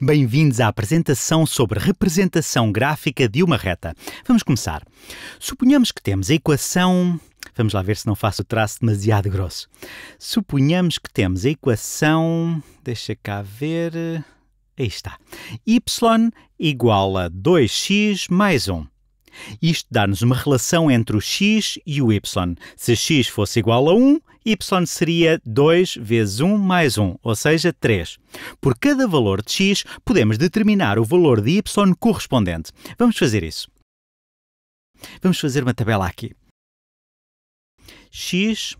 Bem-vindos à apresentação sobre representação gráfica de uma reta. Vamos começar. Suponhamos que temos a equação. Vamos lá ver se não faço o traço demasiado grosso. Suponhamos que temos a equação. Deixa cá ver. Aí está. Y igual a 2x mais 1. Isto dá-nos uma relação entre o x e o y. Se x fosse igual a 1, y seria 2 vezes 1 mais 1, ou seja, 3. Por cada valor de x, podemos determinar o valor de y correspondente. Vamos fazer isso. Vamos fazer uma tabela aqui. x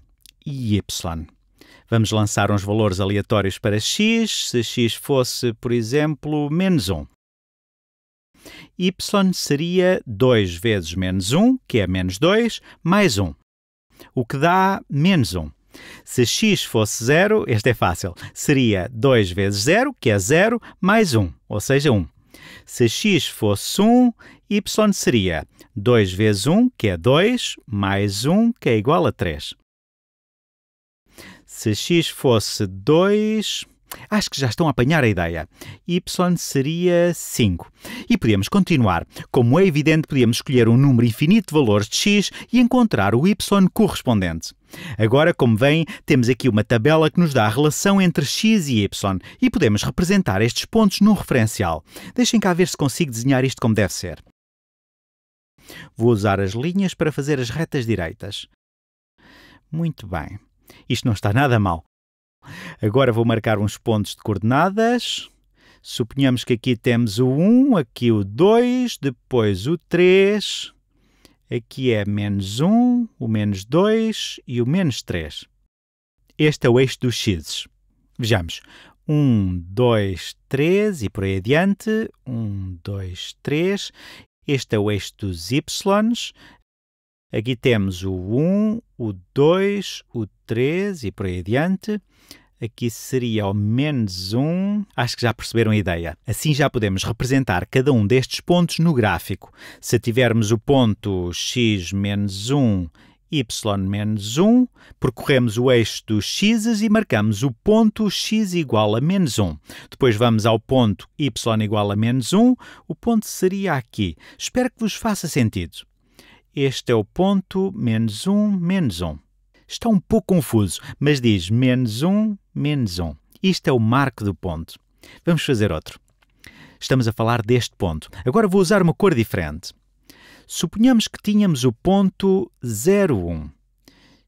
e y. Vamos lançar uns valores aleatórios para x, se x fosse, por exemplo, menos 1 y seria 2 vezes menos 1, que é menos 2, mais 1, o que dá menos 1. Se x fosse 0, este é fácil, seria 2 vezes 0, que é 0, mais 1, ou seja, 1. Se x fosse 1, y seria 2 vezes 1, que é 2, mais 1, que é igual a 3. Se x fosse 2, Acho que já estão a apanhar a ideia. Y seria 5. E podíamos continuar. Como é evidente, podíamos escolher um número infinito de valores de x e encontrar o y correspondente. Agora, como veem, temos aqui uma tabela que nos dá a relação entre x e y e podemos representar estes pontos num referencial. Deixem cá ver se consigo desenhar isto como deve ser. Vou usar as linhas para fazer as retas direitas. Muito bem. Isto não está nada mal. Agora vou marcar uns pontos de coordenadas. Suponhamos que aqui temos o 1, aqui o 2, depois o 3. Aqui é menos 1, o menos 2 e o menos 3. Este é o eixo dos x. Vejamos. 1, 2, 3 e por aí adiante. 1, 2, 3. Este é o eixo dos y. Aqui temos o 1, o 2, o 3 e por aí adiante. Aqui seria o menos 1. Acho que já perceberam a ideia. Assim já podemos representar cada um destes pontos no gráfico. Se tivermos o ponto x menos 1 y menos 1, percorremos o eixo dos x e marcamos o ponto x igual a menos 1. Depois vamos ao ponto y igual a menos 1, o ponto seria aqui. Espero que vos faça sentido. Este é o ponto menos um menos um. Está um pouco confuso, mas diz menos um menos um. Isto é o marco do ponto. Vamos fazer outro. Estamos a falar deste ponto. Agora vou usar uma cor diferente. Suponhamos que tínhamos o ponto 01.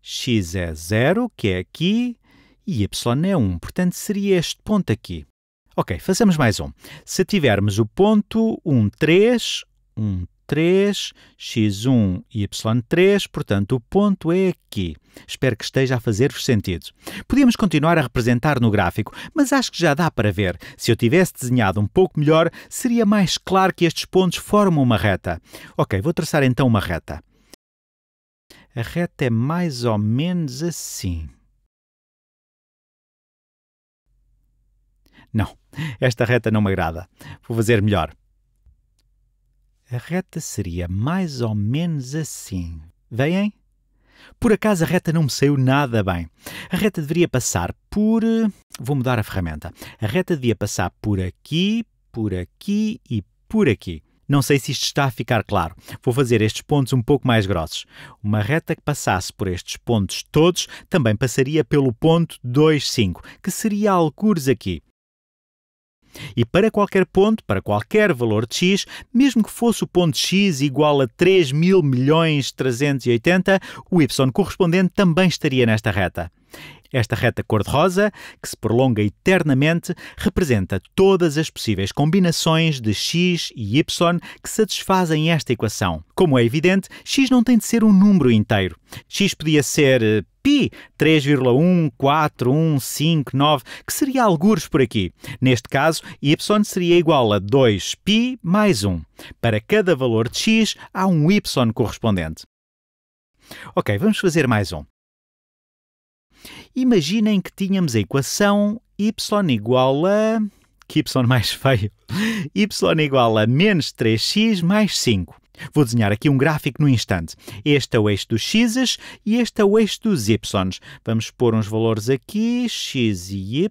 x é 0, que é aqui, e y é 1, portanto seria este ponto aqui. Ok, façamos mais um. Se tivermos o ponto 13, 13, 3, x1, e y3, portanto o ponto é aqui. Espero que esteja a fazer-vos sentido. Podíamos continuar a representar no gráfico, mas acho que já dá para ver. Se eu tivesse desenhado um pouco melhor, seria mais claro que estes pontos formam uma reta. Ok, vou traçar então uma reta. A reta é mais ou menos assim. Não, esta reta não me agrada. Vou fazer melhor. A reta seria mais ou menos assim. Veem? Por acaso a reta não me saiu nada bem. A reta deveria passar por. Eh, vou mudar a ferramenta. A reta devia passar por aqui, por aqui e por aqui. Não sei se isto está a ficar claro. Vou fazer estes pontos um pouco mais grossos. Uma reta que passasse por estes pontos todos também passaria pelo ponto 2,5, que seria algures aqui. E para qualquer ponto, para qualquer valor de x, mesmo que fosse o ponto x igual a 3.380, milhões o y correspondente também estaria nesta reta. Esta reta cor-de-rosa, que se prolonga eternamente, representa todas as possíveis combinações de x e y que satisfazem esta equação. Como é evidente, x não tem de ser um número inteiro. x podia ser π, eh, 3,14159, que seria algures por aqui. Neste caso, y seria igual a 2π mais 1. Para cada valor de x, há um y correspondente. Ok, vamos fazer mais um. Imaginem que tínhamos a equação y igual a. Que y mais feio? y igual a menos 3x mais 5. Vou desenhar aqui um gráfico no instante. Este é o eixo dos x's e este é o eixo dos y's. Vamos pôr uns valores aqui, x e y.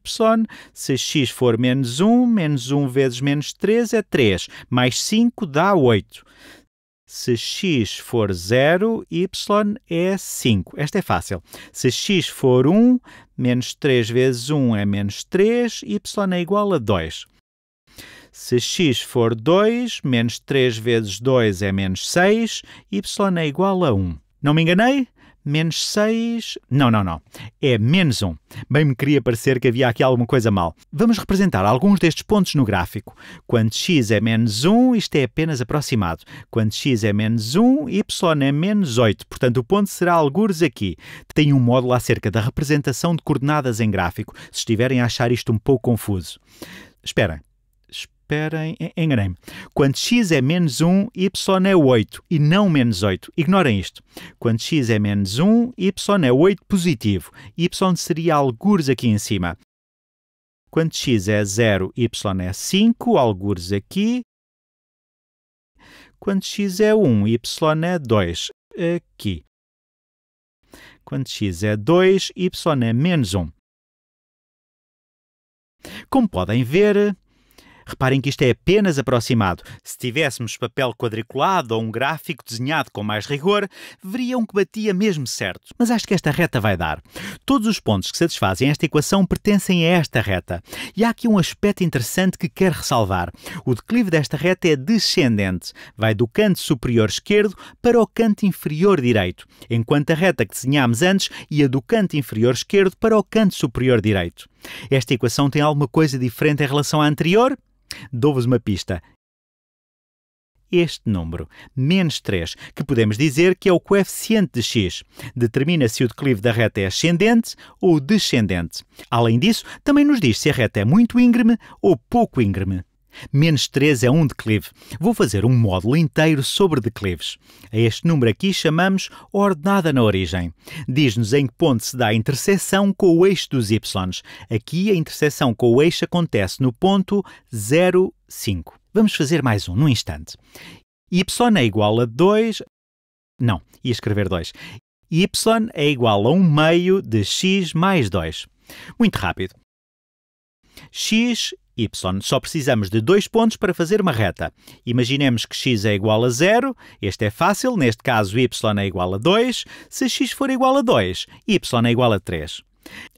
Se x for menos 1, menos 1 vezes menos 3 é 3, mais 5 dá 8. Se x for 0, y é 5. Esta é fácil. Se x for 1, menos 3 vezes 1 é menos 3, y é igual a 2. Se x for 2, menos 3 vezes 2 é menos 6, y é igual a 1. Não me enganei? menos 6. Não, não, não. É menos 1. Bem me queria parecer que havia aqui alguma coisa mal. Vamos representar alguns destes pontos no gráfico. Quando x é menos 1, isto é apenas aproximado. Quando x é menos 1, y é menos 8. Portanto, o ponto será algures aqui. Tem um módulo acerca da representação de coordenadas em gráfico, se estiverem a achar isto um pouco confuso. Esperem espera em, em Grêmio. Quando x é menos 1, y é 8 e não menos 8. Ignorem isto. Quando x é menos 1, y é 8 positivo. y seria algures aqui em cima. Quando x é 0, y é 5, algures aqui. Quando x é 1, y é 2, aqui. Quando x é 2, y é menos 1. Como podem ver, Reparem que isto é apenas aproximado. Se tivéssemos papel quadriculado ou um gráfico desenhado com mais rigor, veriam que batia mesmo certo. Mas acho que esta reta vai dar. Todos os pontos que satisfazem esta equação pertencem a esta reta. E há aqui um aspecto interessante que quero ressalvar. O declive desta reta é descendente. Vai do canto superior esquerdo para o canto inferior direito, enquanto a reta que desenhámos antes ia do canto inferior esquerdo para o canto superior direito. Esta equação tem alguma coisa diferente em relação à anterior? Dou-vos uma pista. Este número, menos 3, que podemos dizer que é o coeficiente de x, determina se o declive da reta é ascendente ou descendente. Além disso, também nos diz se a reta é muito íngreme ou pouco íngreme. Menos 3 é um declive. Vou fazer um módulo inteiro sobre declives. A este número aqui chamamos ordenada na origem. Diz-nos em que ponto se dá a interseção com o eixo dos y. Aqui a interseção com o eixo acontece no ponto 0,5. Vamos fazer mais um num instante. y é igual a 2... Não, ia escrever 2. y é igual a 1 meio de x mais 2. Muito rápido. x y. Só precisamos de dois pontos para fazer uma reta. Imaginemos que x é igual a zero. este é fácil, neste caso y é igual a 2. Se x for igual a 2, y é igual a 3.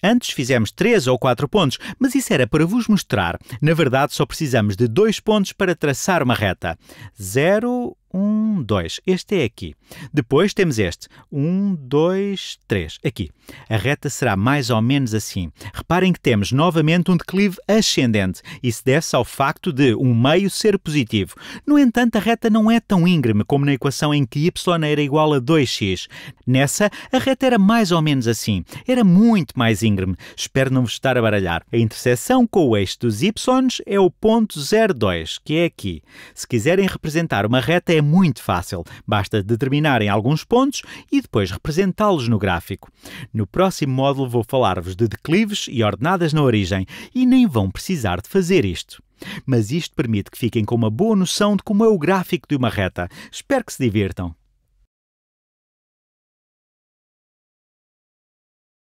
Antes fizemos 3 ou 4 pontos, mas isso era para vos mostrar. Na verdade, só precisamos de dois pontos para traçar uma reta. 0, 1, 2. Este é aqui. Depois temos este. 1, 2, 3. Aqui. A reta será mais ou menos assim. Reparem que temos novamente um declive ascendente. Isso deve-se ao facto de um meio ser positivo. No entanto, a reta não é tão íngreme como na equação em que y era igual a 2x. Nessa, a reta era mais ou menos assim. Era muito mais íngreme. Espero não vos estar a baralhar. A interseção com o eixo dos y é o ponto 02, que é aqui. Se quiserem representar uma reta, é é muito fácil, basta determinarem alguns pontos e depois representá-los no gráfico. No próximo módulo vou falar-vos de declives e ordenadas na origem e nem vão precisar de fazer isto. Mas isto permite que fiquem com uma boa noção de como é o gráfico de uma reta. Espero que se divirtam!